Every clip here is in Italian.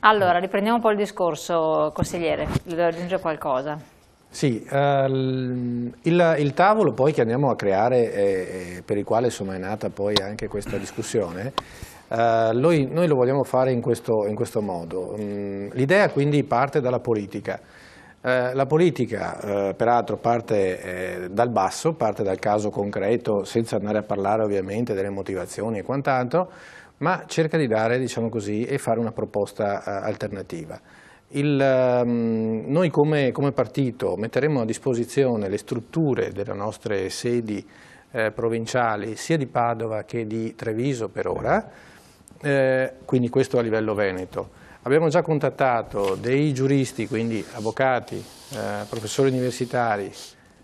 Allora, eh. riprendiamo un po' il discorso, consigliere, deve aggiungere qualcosa. Sì, eh, il, il, tavolo poi che andiamo a creare, eh, per il quale insomma, è nata poi anche questa discussione, eh, noi, noi, lo vogliamo fare in questo, in questo modo. Mm, L'idea quindi parte dalla politica. Eh, la politica eh, peraltro parte dal basso, parte dal caso concreto, senza andare a parlare ovviamente delle motivazioni e quant'altro, ma cerca di dare, diciamo così, e fare una proposta eh, alternativa. Il, um, noi come, come, partito metteremo a disposizione le strutture delle nostre sedi eh, provinciali sia di Padova che di Treviso per ora, eh, quindi questo a livello veneto. Abbiamo già contattato dei giuristi, quindi avvocati, eh, professori universitari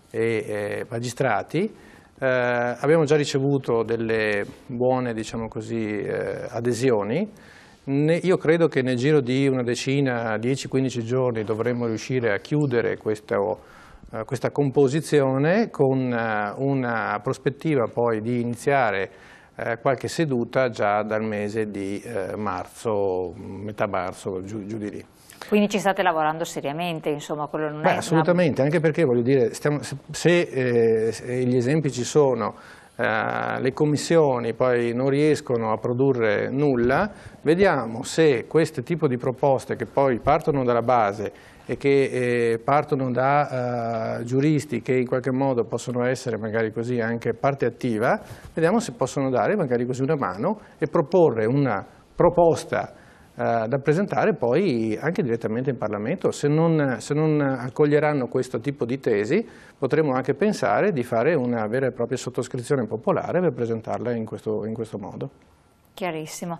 e eh, magistrati, eh, abbiamo già ricevuto delle buone diciamo così, eh, adesioni, ne, io credo che nel giro di una decina, 10-15 giorni dovremmo riuscire a chiudere questo, eh, questa composizione con eh, una prospettiva poi di iniziare eh, qualche seduta già dal mese di eh, marzo, metà marzo, giù, giù di lì. Quindi ci state lavorando seriamente, insomma, quello non Beh, è Assolutamente, una... anche perché voglio dire, stiamo, se, eh, se gli esempi ci sono, Uh, le commissioni poi non riescono a produrre nulla, vediamo se questo tipo di proposte che poi partono dalla base e che eh, partono da uh, giuristi che in qualche modo possono essere magari così anche parte attiva, vediamo se possono dare magari così una mano e proporre una proposta eh, da presentare poi anche direttamente in Parlamento. Se non, se non accoglieranno questo tipo di tesi potremmo anche pensare di fare una vera e propria sottoscrizione popolare per presentarla in questo, in questo modo. Chiarissimo.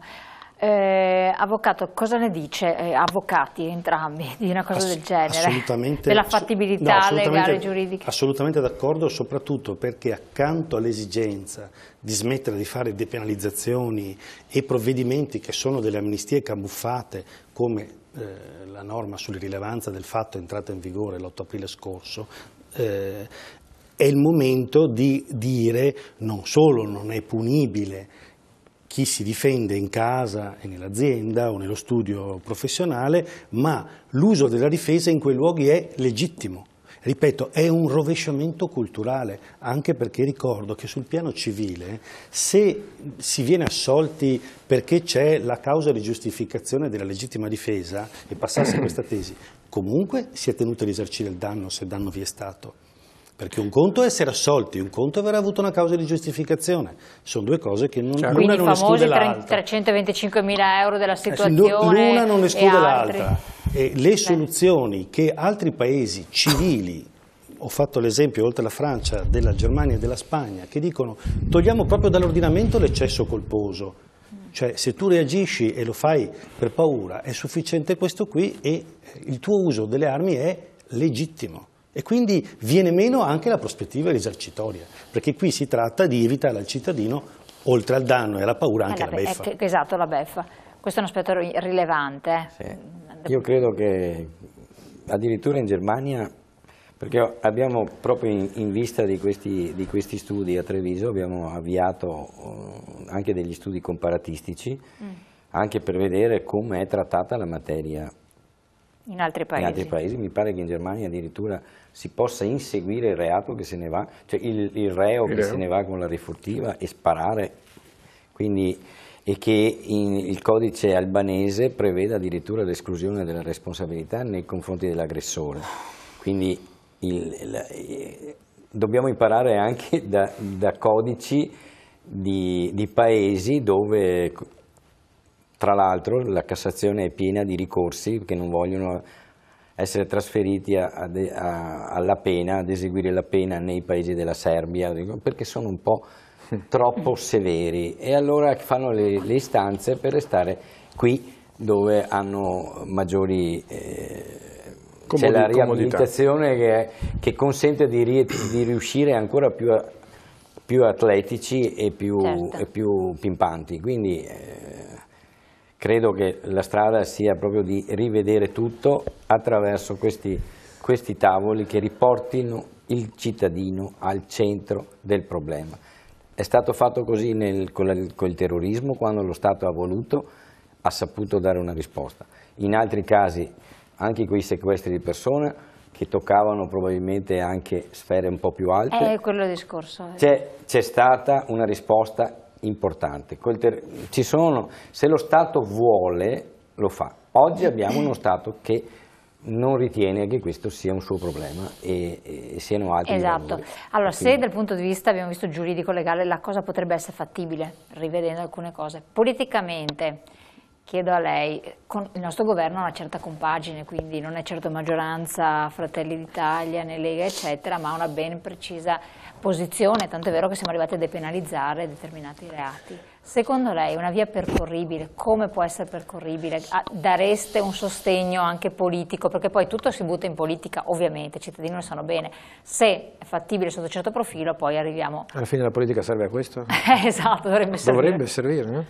Eh, avvocato, cosa ne dice, eh, avvocati entrambi, di una cosa Ass del genere? Della fattibilità no, legale e giuridica? Assolutamente d'accordo, soprattutto perché accanto all'esigenza di smettere di fare depenalizzazioni e provvedimenti che sono delle amnistie camuffate come eh, la norma sull'irrilevanza del fatto entrata in vigore l'8 aprile scorso, eh, è il momento di dire non solo non è punibile chi si difende in casa e nell'azienda o nello studio professionale, ma l'uso della difesa in quei luoghi è legittimo. Ripeto, è un rovesciamento culturale, anche perché ricordo che sul piano civile, se si viene assolti perché c'è la causa di giustificazione della legittima difesa e passasse questa tesi, comunque si è tenuto ad risarcire il danno se il danno vi è stato. Perché un conto è essere assolti, un conto è aver avuto una causa di giustificazione. Sono due cose che non, cioè, l'una non esclude l'altra. Quindi famosi mila euro della situazione L'una non esclude l'altra. E le Beh. soluzioni che altri paesi civili ho fatto l'esempio, oltre alla Francia, della Germania e della Spagna, che dicono togliamo proprio dall'ordinamento l'eccesso colposo. Cioè se tu reagisci e lo fai per paura è sufficiente questo qui e il tuo uso delle armi è legittimo. E quindi viene meno anche la prospettiva risarcitoria, perché qui si tratta di evitare al cittadino, oltre al danno e alla paura, anche eh, la, la beffa. È, esatto, la beffa. Questo è un aspetto rilevante. Sì. Io credo che addirittura in Germania, perché abbiamo proprio in, in vista di questi, di questi, studi a Treviso, abbiamo avviato eh, anche degli studi comparatistici, mm. anche per vedere come è trattata la materia in altri paesi. In altri paesi, mi pare che in Germania addirittura si possa inseguire il reato che se ne va, cioè il, il reo il che reo. se ne va con la refurtiva e sparare, Quindi, e che in, il codice albanese preveda addirittura l'esclusione della responsabilità nei confronti dell'aggressore. Quindi il, la, dobbiamo imparare anche da, da codici di, di paesi dove tra l'altro la Cassazione è piena di ricorsi che non vogliono essere trasferiti a, a, a, alla pena, ad eseguire la pena nei paesi della Serbia, perché sono un po' troppo severi e allora fanno le, le istanze per restare qui dove hanno maggiori... Eh, c'è la riabilitazione che, che, consente di, di, riuscire ancora più, più atletici e più, certo. e più pimpanti, quindi... Eh, credo che la strada sia proprio di rivedere tutto attraverso questi, questi tavoli che riportino il cittadino al centro del problema. È stato fatto così nel, con, la, il terrorismo quando lo Stato ha voluto, ha saputo dare una risposta. In altri casi anche quei sequestri di persone che toccavano probabilmente anche sfere un po' più alte. È eh, quello discorso. Eh. C'è, stata una risposta importante. Sono, se lo Stato vuole, lo fa. Oggi abbiamo uno Stato che non ritiene che questo sia un suo problema e, e siano altri. Esatto. Allora, se dal punto di vista, abbiamo visto, giuridico-legale, la cosa potrebbe essere fattibile, rivedendo alcune cose, politicamente, chiedo a lei, il nostro governo ha una certa compagine, quindi non è certo maggioranza, Fratelli d'Italia, né Lega, eccetera, ma ha una ben precisa posizione, è vero che siamo arrivati a depenalizzare determinati reati. Secondo lei una via percorribile, come può essere percorribile? Ah, dareste un sostegno anche politico? Perché poi tutto si butta in politica, ovviamente, i cittadini lo sanno bene. Se è fattibile sotto un certo profilo, poi arriviamo... Alla fine la politica serve a questo? esatto, dovrebbe servire. Dovrebbe servire, no?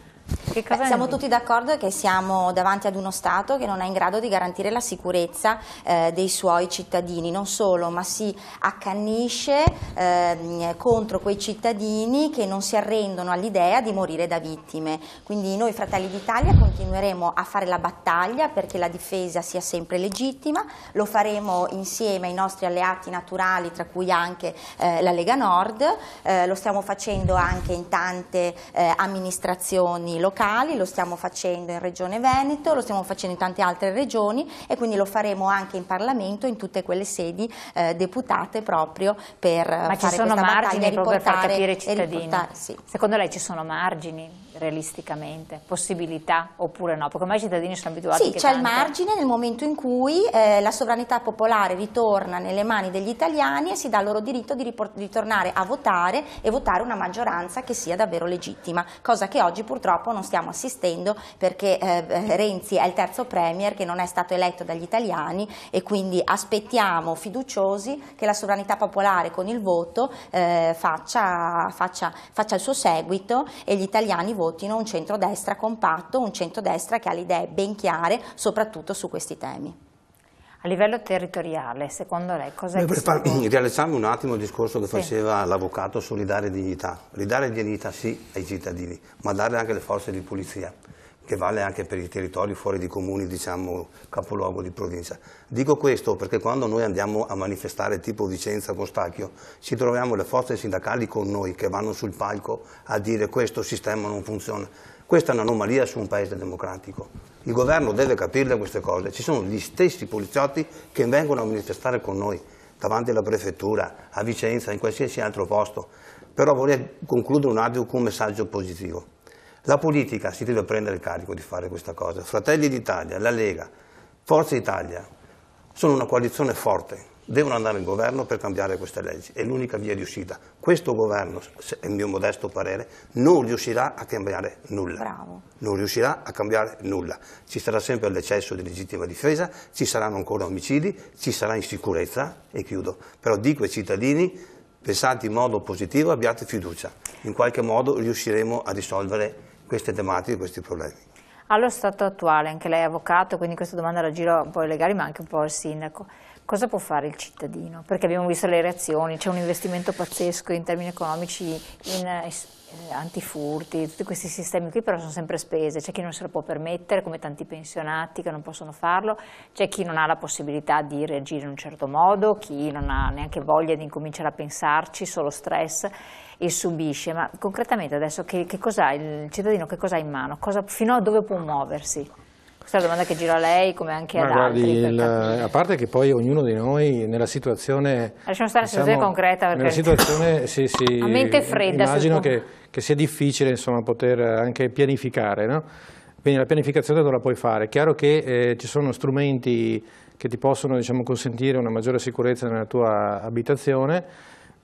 siamo tutti d'accordo che siamo davanti ad uno Stato che non è in grado di garantire la sicurezza eh, dei suoi cittadini, non solo, ma si accannisce eh, contro quei cittadini che non si arrendono all'idea di morire da vittime. Quindi noi Fratelli d'Italia continueremo a fare la battaglia perché la difesa sia sempre legittima, lo faremo insieme ai nostri alleati naturali, tra cui anche eh, la Lega Nord, eh, lo stiamo facendo anche in tante eh, amministrazioni locali locali, lo stiamo facendo in Regione Veneto, lo stiamo facendo in tante altre regioni e quindi lo faremo anche in Parlamento, in tutte quelle sedi eh, deputate proprio per eh, Ma fare questa battaglia e per far capire i cittadini? Sì. Secondo lei ci sono margini realisticamente, possibilità oppure no? Perché ormai i cittadini sono abituati Sì, c'è il margine nel momento in cui eh, la sovranità popolare ritorna nelle mani degli italiani e si dà loro diritto di ritornare a votare e votare una maggioranza che sia davvero legittima, cosa che oggi purtroppo non stiamo stiamo assistendo perché eh, eh, Renzi è il terzo premier che non è stato eletto dagli italiani e quindi aspettiamo fiduciosi che la sovranità popolare con il voto eh, faccia, faccia, faccia, il suo seguito e gli italiani votino un centrodestra compatto, un centrodestra che ha le idee ben chiare soprattutto su questi temi. A livello territoriale, secondo lei cosa è che Rialleggiamo un attimo il discorso che sì. faceva l'avvocato su ridare dignità. Ridare dignità sì ai cittadini, ma dare anche alle forze di polizia, che vale anche per i territori fuori di comuni, diciamo, capoluogo di provincia. Dico questo perché quando noi andiamo a manifestare tipo Vicenza con Stacchio, ci troviamo le forze sindacali con noi che vanno sul palco a dire questo sistema non funziona questa è un'anomalia su un paese democratico. Il governo deve capirle queste cose. Ci sono gli stessi poliziotti che vengono a manifestare con noi davanti alla prefettura, a Vicenza, in qualsiasi altro posto. Però vorrei concludere un attimo con un messaggio positivo. La politica si deve prendere carico di fare questa cosa. Fratelli d'Italia, la Lega, Forza Italia sono una coalizione forte devono andare in governo per cambiare queste leggi, è l'unica via di uscita. Questo governo, è il mio modesto parere, non riuscirà a cambiare nulla. Bravo. Non riuscirà a cambiare nulla. Ci sarà sempre l'eccesso di legittima difesa, ci saranno ancora omicidi, ci sarà insicurezza e chiudo. Però dico ai cittadini, pensate in modo positivo, abbiate fiducia. In qualche modo riusciremo a risolvere queste tematiche, questi problemi allo stato attuale, anche lei è avvocato, quindi questa domanda la giro un po' ai legali ma anche un po' al sindaco cosa può fare il cittadino? Perché abbiamo visto le reazioni, c'è un investimento pazzesco in termini economici, in eh, eh, antifurti, tutti questi sistemi qui però sono sempre spese, c'è chi non se lo può permettere come tanti pensionati che non possono farlo, c'è chi non ha la possibilità di reagire in un certo modo, chi non ha neanche voglia di incominciare a pensarci, solo stress e subisce, ma concretamente adesso che, che cosa, il cittadino che cosa ha in mano, cosa, fino a dove può muoversi? Questa è una domanda che giro a lei come anche Ma ad guardi, altri. Il, a parte che poi ognuno di noi nella situazione... Lasciamo stare la situazione concreta. Perché... Nella situazione sì, sì, a mente fredda. Immagino che, che, sia difficile insomma, poter anche pianificare. No? Quindi la pianificazione dove la puoi fare? È chiaro che eh, ci sono strumenti che ti possono diciamo, consentire una maggiore sicurezza nella tua abitazione,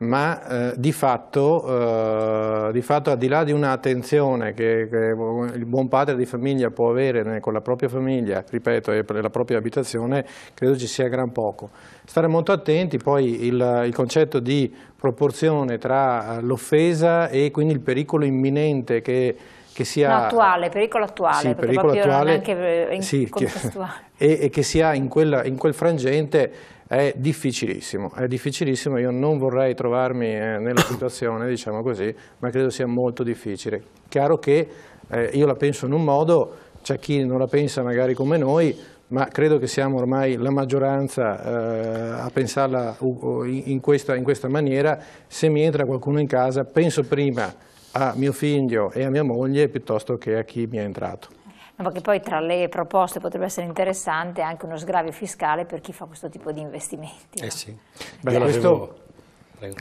ma eh, di, fatto, eh, di, fatto, al di là di un'attenzione che, che, il buon padre di famiglia può avere con la propria famiglia, ripeto, e la propria abitazione, credo ci sia gran poco. Stare molto attenti, poi il, il concetto di proporzione tra eh, l'offesa e quindi il pericolo imminente che che sia... No, attuale, pericolo attuale, sì, pericolo attuale, anche eh, sì, che, e, e, che sia in, quella, in, quel frangente è difficilissimo, è difficilissimo, io non vorrei trovarmi eh, nella situazione, diciamo così, ma credo sia molto difficile. Chiaro che eh, io la penso in un modo, c'è chi non la pensa magari come noi, ma credo che siamo ormai la maggioranza eh, a pensarla in questa, in questa maniera, se mi entra qualcuno in casa penso prima a mio figlio e a mia moglie piuttosto che a chi mi è entrato. No, perché poi tra le proposte potrebbe essere interessante anche uno sgravio fiscale per chi fa questo tipo di investimenti. Eh no? sì. Beh, questo,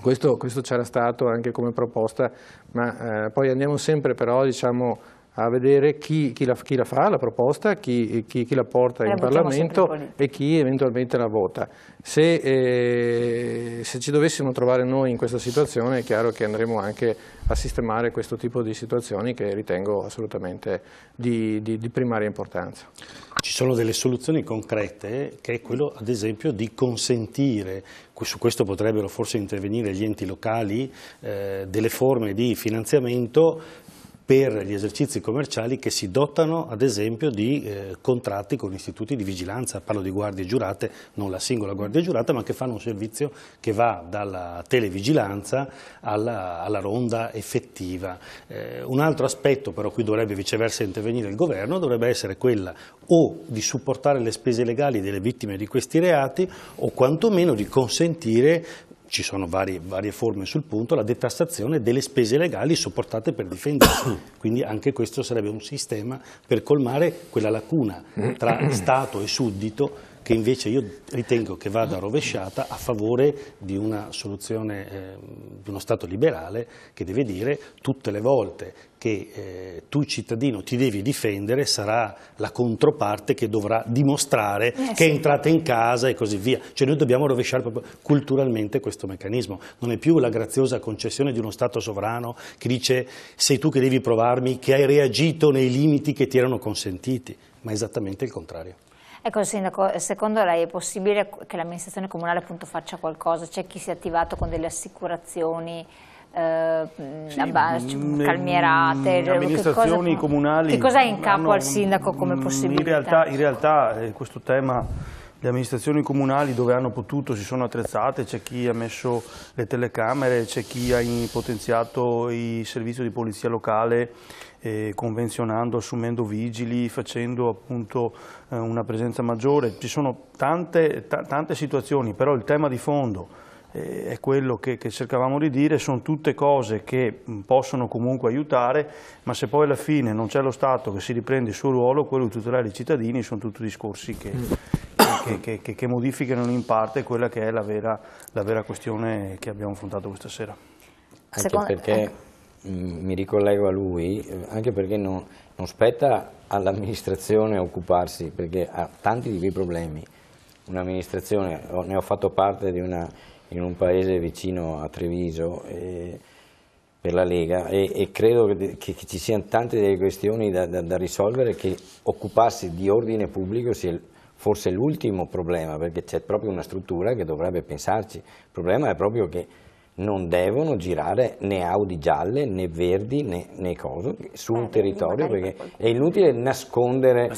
questo, questo c'era stato anche come proposta, ma eh, poi andiamo sempre però diciamo, a vedere chi, chi, la, chi la, fa la proposta, chi, chi la porta eh, in Parlamento e chi eventualmente la vota. Se, eh, se, ci dovessimo trovare noi in questa situazione è chiaro che andremo anche a sistemare questo tipo di situazioni che ritengo assolutamente di, di, di primaria importanza. Ci sono delle soluzioni concrete che è quello ad esempio di consentire, su questo potrebbero forse intervenire gli enti locali, eh, delle forme di finanziamento per gli esercizi commerciali che si dotano ad esempio di eh, contratti con istituti di vigilanza, parlo di guardie giurate, non la singola guardia giurata, ma che fanno un servizio che va dalla televigilanza alla, alla ronda effettiva. Eh, un altro aspetto però qui dovrebbe viceversa intervenire il governo dovrebbe essere quella o di supportare le spese legali delle vittime di questi reati o quantomeno di consentire ci sono varie, varie, forme sul punto, la detassazione delle spese legali sopportate per difendersi. Quindi anche questo sarebbe un sistema per colmare quella lacuna tra Stato e suddito che invece io ritengo che vada rovesciata a favore di una soluzione, eh, di uno Stato liberale che deve dire tutte le volte che eh, tu cittadino ti devi difendere sarà la controparte che dovrà dimostrare eh, che è entrata in casa e così via. Cioè noi dobbiamo rovesciare proprio culturalmente questo meccanismo. Non è più la graziosa concessione di uno Stato sovrano che dice sei tu che devi provarmi, che hai reagito nei limiti che ti erano consentiti, ma esattamente il contrario. Ecco Sindaco, secondo lei è possibile che l'amministrazione comunale appunto faccia qualcosa? C'è chi si è attivato con delle assicurazioni? Eh, sì, mm, cioè, mm, calmierate le amministrazioni cosa, comunali che cosa è in capo hanno, al sindaco come mm, possibilità? in realtà, in realtà eh, questo tema le amministrazioni comunali dove hanno potuto si sono attrezzate, c'è chi ha messo le telecamere, c'è chi ha potenziato il servizio di polizia locale eh, convenzionando, assumendo vigili, facendo appunto eh, una presenza maggiore. Ci sono tante, tante situazioni, però il tema di fondo eh, è quello che, che, cercavamo di dire, sono tutte cose che mm, possono comunque aiutare, ma se poi alla fine non c'è lo Stato che si riprende il suo ruolo, quello di tutelare i cittadini sono tutti discorsi che, mm. che, che modificano in parte quella che è la vera, la vera questione che abbiamo affrontato questa sera. Anche Secondo... perché Mm, mi ricollego a lui, eh, anche perché non, non spetta all'amministrazione occuparsi, perché ha tanti di quei problemi. Un'amministrazione, ne ho fatto parte una, in un paese vicino a Treviso eh, per la Lega e, e credo che, che, ci siano tante delle questioni da, da, da risolvere che occuparsi di ordine pubblico sia forse l'ultimo problema, perché c'è proprio una struttura che dovrebbe pensarci. Il problema è proprio che non devono girare né Audi gialle né verdi né, né cose sul eh, ah, territorio perché è inutile nascondere,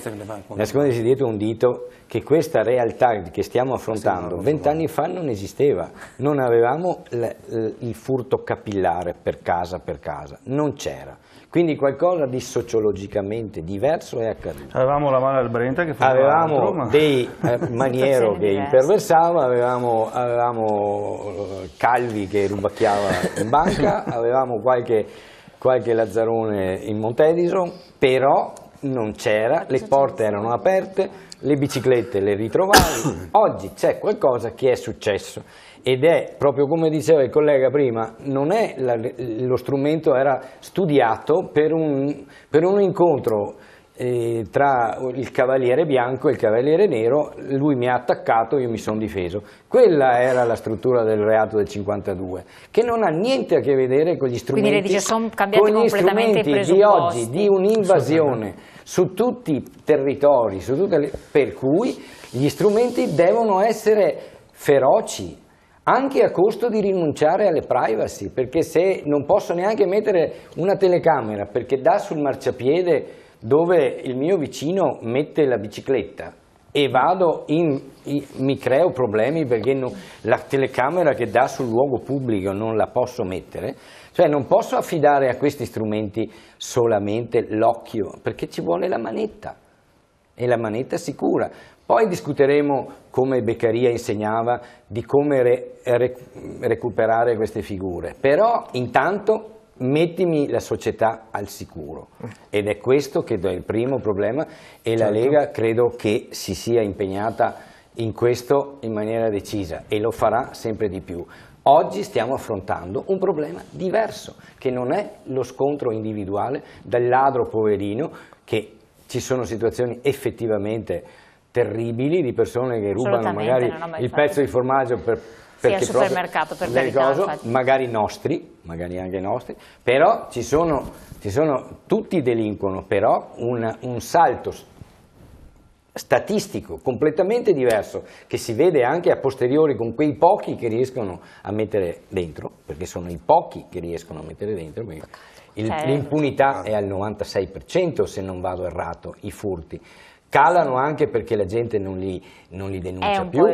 nascondersi dietro un dito che questa realtà che stiamo affrontando vent'anni fa non esisteva, non avevamo il furto capillare per casa per casa, non c'era. Quindi qualcosa di sociologicamente diverso è accaduto. Avevamo la mano al Brenta che faceva Avevamo altro, ma... dei eh, maniero che diverse. imperversava, avevamo, avevamo eh, Calvi che rubacchiava in banca, avevamo qualche, qualche Lazzarone in Montedison, però non c'era, le porte erano aperte, le biciclette le ritrovavi, oggi c'è qualcosa che è successo ed è proprio come diceva il collega prima, non è la, lo strumento era studiato per un, per un incontro eh, tra il cavaliere bianco e il cavaliere nero, lui mi ha attaccato, io mi sono difeso. Quella era la struttura del reato del 52, che non ha niente a che vedere con gli strumenti, Quindi, dice, con gli strumenti di oggi, di un'invasione su tutti i territori, le... per cui gli strumenti devono essere feroci, anche a costo di rinunciare alle privacy, perché se non posso neanche mettere una telecamera perché dà sul marciapiede dove il mio vicino mette la bicicletta, e vado in, in, mi creo problemi perché non, la telecamera che dà sul luogo pubblico non la posso mettere, cioè non posso affidare a questi strumenti solamente l'occhio, perché ci vuole la manetta, e la manetta sicura. Poi discuteremo, come Beccaria insegnava, di come re, re, recuperare queste figure, però intanto mettimi la società al sicuro ed è questo che è il primo problema e certo. la Lega credo che si sia impegnata in questo in maniera decisa e lo farà sempre di più. Oggi stiamo affrontando un problema diverso che non è lo scontro individuale del ladro poverino che ci sono situazioni effettivamente terribili di persone che rubano magari il pezzo di formaggio per sì, al supermercato, per carità. Coso, magari nostri, magari anche nostri, però ci sono, ci sono tutti delinquono, però un, un salto statistico completamente diverso che si vede anche a posteriori con quei pochi che riescono a mettere dentro, perché sono i pochi che riescono a mettere dentro, l'impunità certo. è al 96% se non vado errato, i furti calano anche perché la gente non li, non li denuncia più,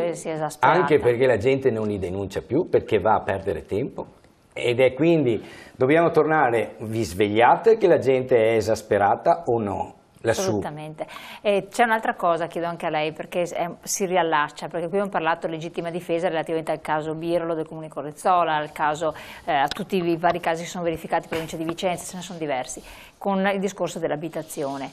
anche perché la gente non li denuncia più, perché va a perdere tempo. Ed è quindi, dobbiamo tornare, vi svegliate che la gente è esasperata o no? Lassù. Assolutamente. c'è un'altra cosa, chiedo anche a lei, perché è, si riallaccia, perché qui abbiamo parlato di legittima difesa relativamente al caso Birlo del Comune Correzzola, al caso, eh, a tutti i vari casi che sono verificati in provincia di Vicenza, ce ne sono diversi, con il discorso dell'abitazione.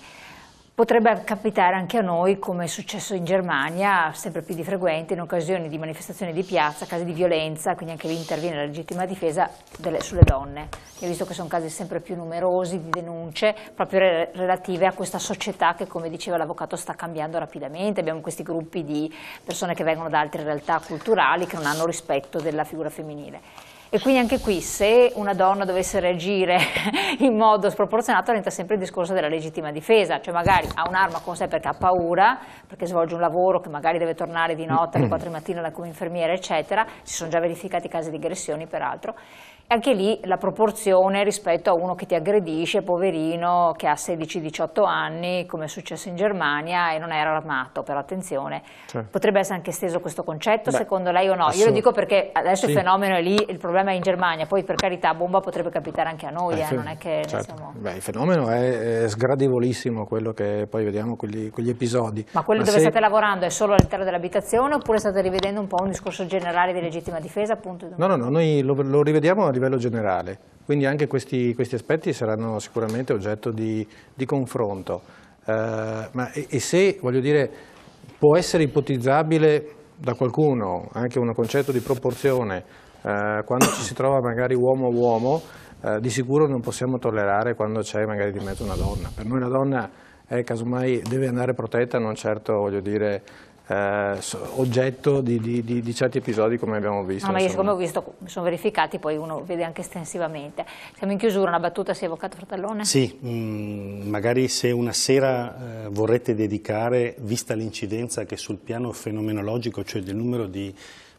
Potrebbe capitare anche a noi, come è successo in Germania, sempre più di frequente, in occasione di manifestazioni di piazza, casi di violenza, quindi anche lì interviene la legittima difesa delle, sulle donne. E visto che sono casi sempre più numerosi di denunce, proprio re, relative a questa società che, come diceva l'avvocato, sta cambiando rapidamente. Abbiamo questi gruppi di persone che vengono da altre realtà culturali che non hanno rispetto della figura femminile. E quindi anche qui, se una donna dovesse reagire in modo sproporzionato, diventa sempre il discorso della legittima difesa, cioè magari ha un'arma con sé perché ha paura, perché svolge un lavoro che magari deve tornare di notte alle 4 di mattina come infermiera, eccetera, si sono già verificati casi di aggressioni peraltro, anche lì la proporzione rispetto a uno che ti aggredisce, poverino, che ha 16-18 anni, come è successo in Germania, e non era armato, però attenzione. Cioè. Potrebbe essere anche esteso questo concetto, Beh, secondo lei o no? Io lo dico perché adesso sì. il fenomeno è lì, il problema è in Germania, poi per carità bomba potrebbe capitare anche a noi, eh, eh non è che certo. siamo... Beh, il fenomeno è, è, sgradevolissimo, quello che poi vediamo, quegli, quegli episodi. Ma quello Ma dove se... state lavorando è solo all'interno dell'abitazione oppure state rivedendo un po' un discorso generale di legittima difesa? Appunto, no, no, no, noi lo, lo rivediamo livello generale, quindi anche questi, questi aspetti saranno sicuramente oggetto di, di confronto. Eh, ma, e, e se, voglio dire, può essere ipotizzabile da qualcuno anche un concetto di proporzione, eh, quando ci si trova magari uomo a uomo, eh, di sicuro non possiamo tollerare quando c'è magari di mezzo una donna. Per noi la donna è, casomai deve andare protetta, non certo voglio dire eh, oggetto di, di, di, di, certi episodi come abbiamo visto. No, ma io siccome ho visto, sono verificati, poi uno vede anche estensivamente. Siamo in chiusura, una battuta si è avvocato Fratellone? Sì, mh, mm, magari se una sera eh, vorrete dedicare, vista l'incidenza che sul piano fenomenologico, cioè del numero di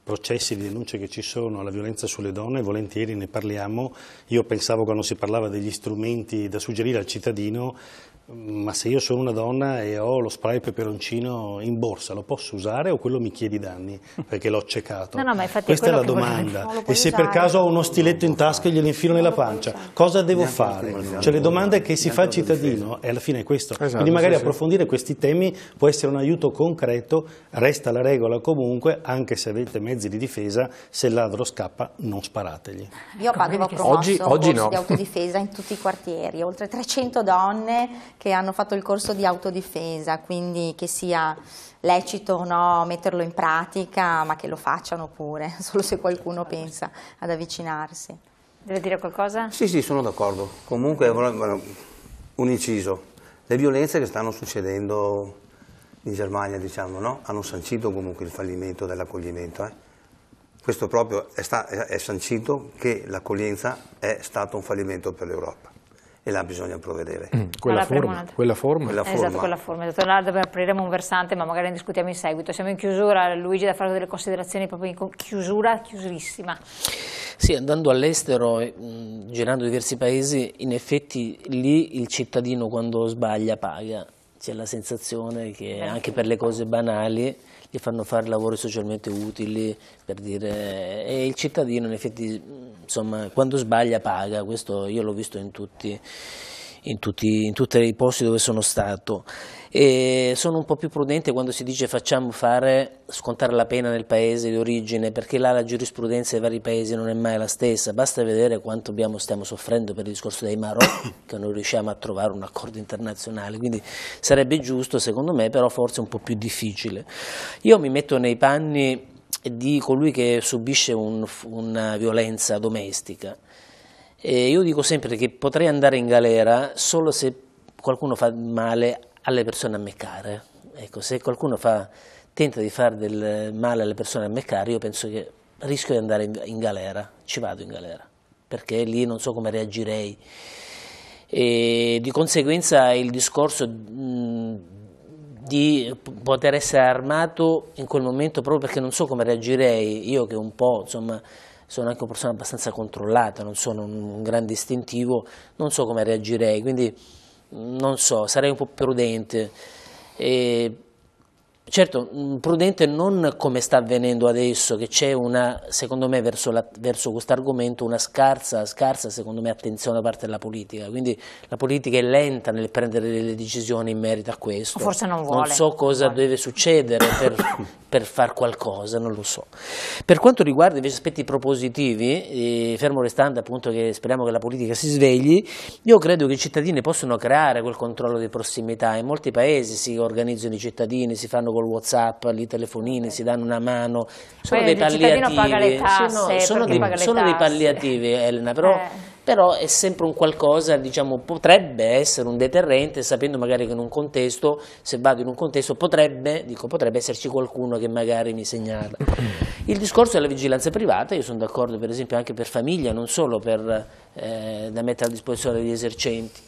processi di denunce che ci sono alla violenza sulle donne, volentieri ne parliamo. Io pensavo quando si parlava degli strumenti da suggerire al cittadino ma se io sono una donna e ho lo spray peperoncino in borsa, lo posso usare o quello mi chiedi danni perché l'ho ceccato? No, no, ma infatti Questa è, è la domanda. Voglio... E se usare. per caso ho uno stiletto in tasca e glielo infilo nella pancia, cosa devo Neanche fare? Cioè le domande che si fa al cittadino e alla fine è questo. Esatto, Quindi magari sì, approfondire sì. questi temi può essere un aiuto concreto, resta la regola comunque, anche se avete mezzi di difesa, se il ladro scappa non sparategli. Io a Padova ho promosso oggi, oggi no. di autodifesa in tutti i quartieri, oltre 300 donne che hanno fatto il corso di autodifesa, quindi che sia lecito o no metterlo in pratica, ma che lo facciano pure, solo se qualcuno pensa ad avvicinarsi. Deve dire qualcosa? Sì, sì, sono d'accordo. Comunque, un inciso. Le violenze che stanno succedendo in Germania, diciamo, no? hanno sancito comunque il fallimento dell'accoglimento. Eh? Questo proprio è, sta, è sancito che l'accoglienza è stato un fallimento per l'Europa e là bisogna provvedere. Mm, quella, forma, quella, esatto, forma, quella forma. Esatto, quella forma. Dottor Lardo, apriremo un versante, ma magari ne discutiamo in seguito. Siamo in chiusura, Luigi da fare delle considerazioni proprio in chiusura, chiusurissima. Sì, andando all'estero, eh, mm, girando diversi paesi, in effetti lì il cittadino quando sbaglia paga. C'è la sensazione che anche per le cose banali che fanno fare lavori socialmente utili, per dire, e il cittadino in effetti insomma, quando sbaglia paga, questo io l'ho visto in tutti in tutti, in tutti i posti dove sono stato. E sono un po' più prudente quando si dice facciamo fare scontare la pena nel paese di origine, perché là la giurisprudenza dei vari paesi non è mai la stessa. Basta vedere quanto abbiamo, stiamo soffrendo per il discorso dei Marò, che non riusciamo a trovare un accordo internazionale. Quindi sarebbe giusto, secondo me, però forse un po' più difficile. Io mi metto nei panni di colui che subisce un, una violenza domestica e io dico sempre che potrei andare in galera solo se qualcuno fa male alle persone a me care. Ecco, se qualcuno fa, tenta di fare del male alle persone a me care, io penso che rischio di andare in, in galera, ci vado in galera, perché lì non so come reagirei. E di conseguenza il discorso di poter essere armato in quel momento proprio perché non so come reagirei, io che un po' insomma sono anche una persona abbastanza controllata, non sono un, grande istintivo, non so come reagirei, quindi mm, non so, sarei un po' prudente. E Certo, mm, prudente non come sta avvenendo adesso, che c'è una, secondo me, verso, verso questo argomento, una scarsa, scarsa, secondo me, attenzione da parte della politica. Quindi la politica è lenta nel prendere delle decisioni in merito a questo. Forse non vuole. Non so cosa vuole. deve succedere per, per far qualcosa, non lo so. Per quanto riguarda invece aspetti propositivi, eh, fermo restando appunto che speriamo che la politica si svegli, io credo che i cittadini possano creare quel controllo di prossimità. In molti paesi si organizzano i cittadini, si fanno col whatsapp, lì telefonini, si danno una mano, sono Beh, dei palliativi, tasse, sono, dei, sono dei, palliativi Elena, però... Eh però è sempre un qualcosa, diciamo, potrebbe essere un deterrente, sapendo magari che in un contesto, se vado in un contesto, potrebbe, dico, potrebbe esserci qualcuno che magari mi segnala. Il discorso della vigilanza privata, io sono d'accordo per esempio anche per famiglia, non solo per, eh, da mettere a disposizione degli esercenti.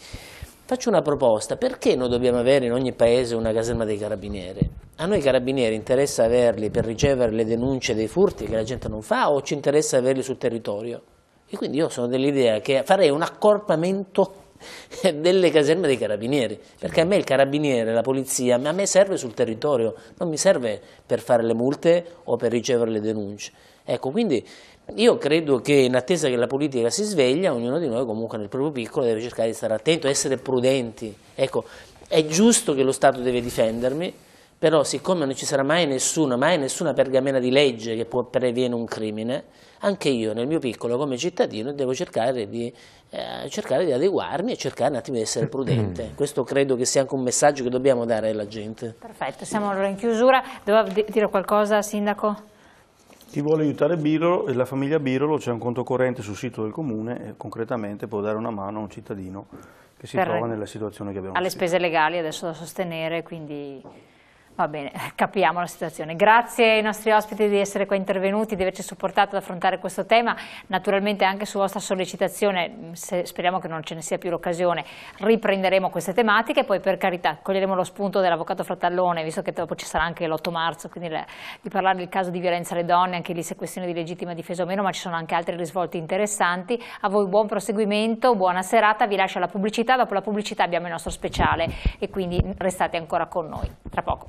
Faccio una proposta, perché noi dobbiamo avere in ogni paese una caserma dei carabinieri? A noi carabinieri interessa averli per ricevere le denunce dei furti che la gente non fa o ci interessa averli sul territorio? E quindi io sono dell'idea che farei un accorpamento delle caserme dei carabinieri, perché a me il carabiniere, la polizia, a me serve sul territorio, non mi serve per fare le multe o per ricevere le denunce. Ecco, quindi io credo che in attesa che la politica si sveglia, ognuno di noi comunque nel proprio piccolo deve cercare di stare attento, essere prudenti. Ecco, è giusto che lo Stato deve difendermi, però siccome non ci sarà mai nessuno, mai nessuna pergamena di legge che può previene un crimine, anche io nel mio piccolo come cittadino devo cercare di, eh, cercare di adeguarmi e cercare un attimo di essere prudente. Mm. Questo credo che sia anche un messaggio che dobbiamo dare alla gente. Perfetto, siamo allora in chiusura. Devo dire qualcosa, Sindaco? Chi vuole aiutare Birolo, la famiglia Birolo c'è un conto corrente sul sito del comune e concretamente può dare una mano a un cittadino che si per trova nella situazione che abbiamo. Ha le spese legali adesso da sostenere, quindi Va bene, capiamo la situazione. Grazie ai nostri ospiti di essere qua intervenuti, di averci supportato ad affrontare questo tema. Naturalmente anche su vostra sollecitazione, mm, speriamo che non ce ne sia più l'occasione, riprenderemo queste tematiche. Poi per carità coglieremo lo spunto dell'avvocato Frattallone, visto che dopo ci sarà anche l'8 marzo, quindi le, di parlare del caso di violenza alle donne, anche lì se è questione di legittima difesa o meno, ma ci sono anche altri risvolti interessanti. A voi buon proseguimento, buona serata, vi lascio alla pubblicità, dopo la pubblicità abbiamo il nostro speciale e quindi restate ancora con noi. Tra poco.